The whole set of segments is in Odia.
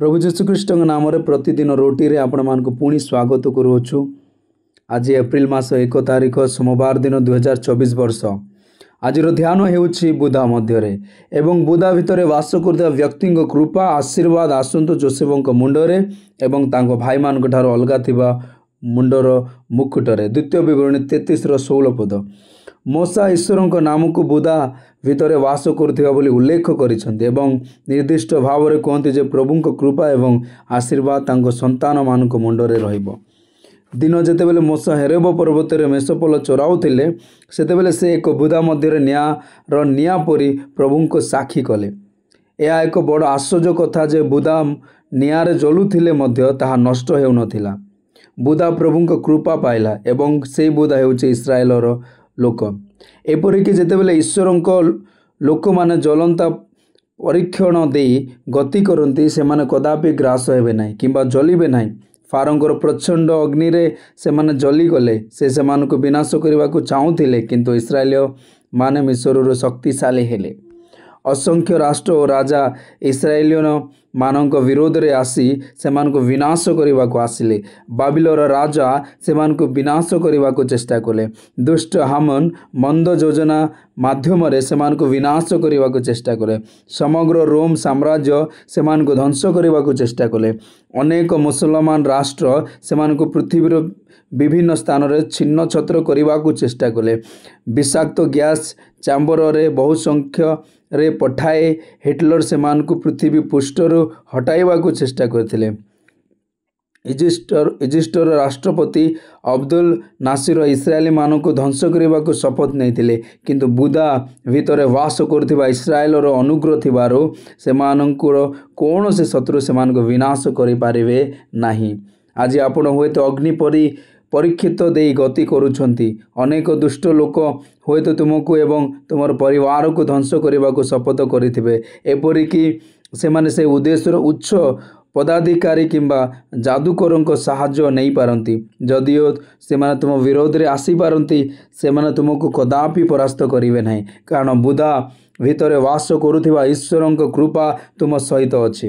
ପ୍ରଭୁ ଯୀଶୁଖ୍ରୀଷ୍ଟଙ୍କ ନାମରେ ପ୍ରତିଦିନ ରୋଟିରେ ଆପଣମାନଙ୍କୁ ପୁଣି ସ୍ୱାଗତ କରୁଅଛୁ ଆଜି ଏପ୍ରିଲ ମାସ ଏକ ତାରିଖ ସୋମବାର ଦିନ ଦୁଇ ହଜାର ଚବିଶ ବର୍ଷ ଆଜିର ଧ୍ୟାନ ହେଉଛି ବୁଦା ମଧ୍ୟରେ ଏବଂ ବୁଦ୍ଧା ଭିତରେ ବାସ କରୁଥିବା ବ୍ୟକ୍ତିଙ୍କ କୃପା ଆଶୀର୍ବାଦ ଆସନ୍ତୁ ଯୋଶେବଙ୍କ ମୁଣ୍ଡରେ ଏବଂ ତାଙ୍କ ଭାଇମାନଙ୍କ ଠାରୁ ଅଲଗା ଥିବା ମୁଣ୍ଡର ମୁକୁଟରେ ଦ୍ୱିତୀୟ ବିବରଣୀ ତେତିଶର ଷୋହଳ ପଦ ମଶା ଈଶ୍ୱରଙ୍କ ନାମକୁ ବୁଦା ଭିତରେ ବାସ କରୁଥିବା ବୋଲି ଉଲ୍ଲେଖ କରିଛନ୍ତି ଏବଂ ନିର୍ଦ୍ଦିଷ୍ଟ ଭାବରେ କୁହନ୍ତି ଯେ ପ୍ରଭୁଙ୍କ କୃପା ଏବଂ ଆଶୀର୍ବାଦ ତାଙ୍କ ସନ୍ତାନମାନଙ୍କ ମୁଣ୍ଡରେ ରହିବ ଦିନ ଯେତେବେଳେ ମଶା ହେରବ ପର୍ବତରେ ମେଷପଲ ଚରାଉଥିଲେ ସେତେବେଳେ ସେ ଏକ ବୁଦା ମଧ୍ୟରେ ନିଆଁର ନିଆଁ ପରି ପ୍ରଭୁଙ୍କ ସାକ୍ଷୀ କଲେ ଏହା ଏକ ବଡ଼ ଆଶ୍ଚର୍ଯ୍ୟ କଥା ଯେ ବୁଦା ନିଆଁରେ ଜଳୁଥିଲେ ମଧ୍ୟ ତାହା ନଷ୍ଟ ହେଉନଥିଲା ବୁଦା ପ୍ରଭୁଙ୍କ କୃପା ପାଇଲା ଏବଂ ସେଇ ବୁଦା ହେଉଛି ଇସ୍ରାଏଲର ଲୋକ ଏପରିକି ଯେତେବେଳେ ଈଶ୍ୱରଙ୍କ ଲୋକମାନେ ଜ୍ୱଳନ୍ତା ପରୀକ୍ଷଣ ଦେଇ ଗତି କରନ୍ତି ସେମାନେ କଦାପି ଗ୍ରାସ ହେବେ ନାହିଁ କିମ୍ବା ଜଳିବେ ନାହିଁ ଫାରଙ୍କର ପ୍ରଚଣ୍ଡ ଅଗ୍ନିରେ ସେମାନେ ଜଲିଗଲେ ସେ ସେମାନଙ୍କୁ ବିନାଶ କରିବାକୁ ଚାହୁଁଥିଲେ କିନ୍ତୁ ଇସ୍ରାଏଲୀୟମାନେ ମିଶ୍ୱରରୁ ଶକ୍ତିଶାଳୀ ହେଲେ ଅସଂଖ୍ୟ ରାଷ୍ଟ୍ର ଓ ରାଜା ଇସ୍ରାଏଲୀୟ ମାନଙ୍କ ବିରୋଧରେ ଆସି ସେମାନଙ୍କୁ ବିନାଶ କରିବାକୁ ଆସିଲେ ବାବିଲର ରାଜା ସେମାନଙ୍କୁ ବିନାଶ କରିବାକୁ ଚେଷ୍ଟା କଲେ ଦୁଷ୍ଟ ହାମନ ମନ୍ଦ ଯୋଜନା ମାଧ୍ୟମରେ ସେମାନଙ୍କୁ ବିନାଶ କରିବାକୁ ଚେଷ୍ଟା କଲେ ସମଗ୍ର ରୋମ୍ ସାମ୍ରାଜ୍ୟ ସେମାନଙ୍କୁ ଧ୍ୱଂସ କରିବାକୁ ଚେଷ୍ଟା କଲେ ଅନେକ ମୁସଲମାନ ରାଷ୍ଟ୍ର ସେମାନଙ୍କୁ ପୃଥିବୀର ବିଭିନ୍ନ ସ୍ଥାନରେ ଛିନ୍ନ ଛତ୍ର କରିବାକୁ ଚେଷ୍ଟା କଲେ ବିଷାକ୍ତ ଗ୍ୟାସ୍ ଚାମ୍ବରରେ ବହୁ ସଂଖ୍ୟରେ ପଠାଏ ହିଟଲର ସେମାନଙ୍କୁ ପୃଥିବୀ ପୃଷ୍ଠରୁ ହଟାଇବାକୁ ଚେଷ୍ଟା କରିଥିଲେ ଇଜିପ୍ଟର ଇଜିପ୍ଟର ରାଷ୍ଟ୍ରପତି ଅବଦୁଲ ନାସିର ଇସ୍ରାଏଲମାନଙ୍କୁ ଧ୍ୱଂସ କରିବାକୁ ଶପଥ ନେଇଥିଲେ କିନ୍ତୁ ବୁଦା ଭିତରେ ବାସ କରୁଥିବା ଇସ୍ରାଏଲର ଅନୁଗ୍ରହ ଥିବାରୁ ସେମାନଙ୍କର କୌଣସି ଶତ୍ରୁ ସେମାନଙ୍କୁ ବିନାଶ କରିପାରିବେ ନାହିଁ ଆଜି ଆପଣ ହୁଏତ ଅଗ୍ନି ପରି ପରୀକ୍ଷିତ ଦେଇ ଗତି କରୁଛନ୍ତି ଅନେକ ଦୁଷ୍ଟ ଲୋକ ହୁଏତ ତୁମକୁ ଏବଂ ତୁମର ପରିବାରକୁ ଧ୍ୱଂସ କରିବାକୁ ଶପଥ କରିଥିବେ ଏପରିକି ସେମାନେ ସେ ଉଦ୍ଦେଶ୍ୟର ଉଚ୍ଚ ପଦାଧିକାରୀ କିମ୍ବା ଯାଦୁକରଙ୍କ ସାହାଯ୍ୟ ନେଇପାରନ୍ତି ଯଦିଓ ସେମାନେ ତୁମ ବିରୋଧରେ ଆସିପାରନ୍ତି ସେମାନେ ତୁମକୁ କଦାପି ପରାସ୍ତ କରିବେ ନାହିଁ କାରଣ ବୁଦା ଭିତରେ ବାସ କରୁଥିବା ଈଶ୍ୱରଙ୍କ କୃପା ତୁମ ସହିତ ଅଛି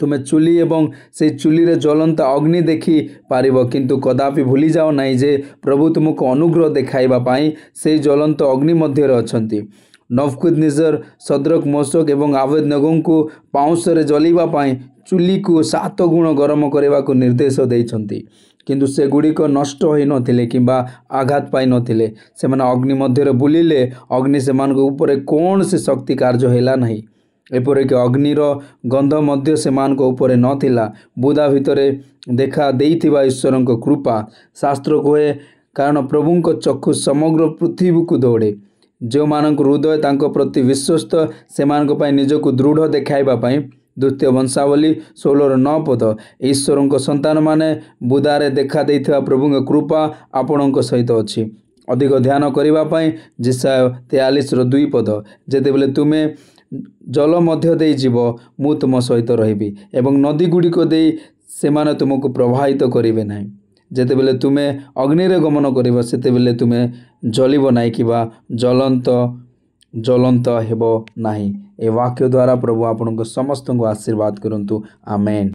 ତୁମେ ଚୁଲି ଏବଂ ସେଇ ଚୁଲିରେ ଜ୍ୱଳନ୍ତା ଅଗ୍ନି ଦେଖିପାରିବ କିନ୍ତୁ କଦାପି ଭୁଲିଯାଅ ନାହିଁ ଯେ ପ୍ରଭୁ ତୁମକୁ ଅନୁଗ୍ରହ ଦେଖାଇବା ପାଇଁ ସେହି ଜ୍ୱଳନ୍ତ ଅଗ୍ନି ମଧ୍ୟରେ ଅଛନ୍ତି नवकुद निजर सदरक मोसक आवेद नगु पाँसले जलिपि को सात गुण गरम को निर्देश नष्टा आघात पान अग्निमध्य बुलि अग्निसेन उप से शक्ति कार्जलाइ एपरिक अग्निर गंध मध्य नुदा भेकद ईश्वरको कृपा शास्त्र कहे कारण प्रभु चु समग्र को दौडे ଯେଉଁମାନଙ୍କ ହୃଦୟ ତାଙ୍କ ପ୍ରତି ବିଶ୍ୱସ୍ତ ସେମାନଙ୍କ ପାଇଁ ନିଜକୁ ଦୃଢ଼ ଦେଖାଇବା ପାଇଁ ଦ୍ୱିତୀୟ ବଂଶାବଳୀ ଷୋହଳର ନଅ ପଦ ଈଶ୍ୱରଙ୍କ ସନ୍ତାନମାନେ ବୁଦାରେ ଦେଖା ଦେଇଥିବା ପ୍ରଭୁଙ୍କ କୃପା ଆପଣଙ୍କ ସହିତ ଅଛି ଅଧିକ ଧ୍ୟାନ କରିବା ପାଇଁ ଜିସା ତେୟାଳିଶର ଦୁଇ ପଦ ଯେତେବେଳେ ତୁମେ ଜଳ ମଧ୍ୟ ଦେଇଯିବ ମୁଁ ତୁମ ସହିତ ରହିବି ଏବଂ ନଦୀଗୁଡ଼ିକ ଦେଇ ସେମାନେ ତୁମକୁ ପ୍ରବାହିତ କରିବେ ନାହିଁ ଯେତେବେଳେ ତୁମେ ଅଗ୍ନିରେ ଗମନ କରିବ ସେତେବେଳେ ତୁମେ ଜଳିବ ନାହିଁ କିମ୍ବା ଜଳନ୍ତ ଜଳନ୍ତ ହେବ ନାହିଁ ଏ ବାକ୍ୟ ଦ୍ୱାରା ପ୍ରଭୁ ଆପଣଙ୍କ ସମସ୍ତଙ୍କୁ ଆଶୀର୍ବାଦ କରନ୍ତୁ ଆମେନ୍